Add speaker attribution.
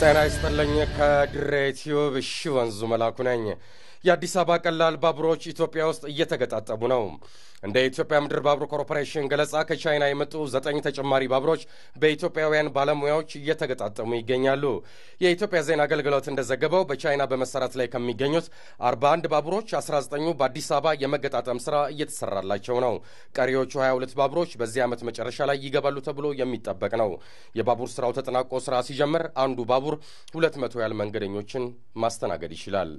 Speaker 1: ጤና ይስጥልኝ። ከድሬ ቲዩብ እሺ ወንዙ መላኩ ነኝ። የአዲስ አበባ ቀላል ባቡሮች ኢትዮጵያ ውስጥ እየተገጣጠሙ ነው። እንደ ኢትዮጵያ ምድር ባቡር ኮርፖሬሽን ገለጻ ከቻይና የመጡ ዘጠኝ ተጨማሪ ባቡሮች በኢትዮጵያውያን ባለሙያዎች እየተገጣጠሙ ይገኛሉ። የኢትዮጵያ ዜና አገልግሎት እንደዘገበው በቻይና በመሰራት ላይ ከሚገኙት 41 ባቡሮች 19ኙ በአዲስ አበባ የመገጣጠም ስራ እየተሰራላቸው ነው። ቀሪዎቹ 22 ባቡሮች በዚህ ዓመት መጨረሻ ላይ ይገባሉ ተብሎ የሚጠበቅ ነው። የባቡር ስራው ተጠናቆ ስራ ሲጀምር አንዱ ባቡር ባቡር 200 ያህል መንገደኞችን ማስተናገድ ይችላል።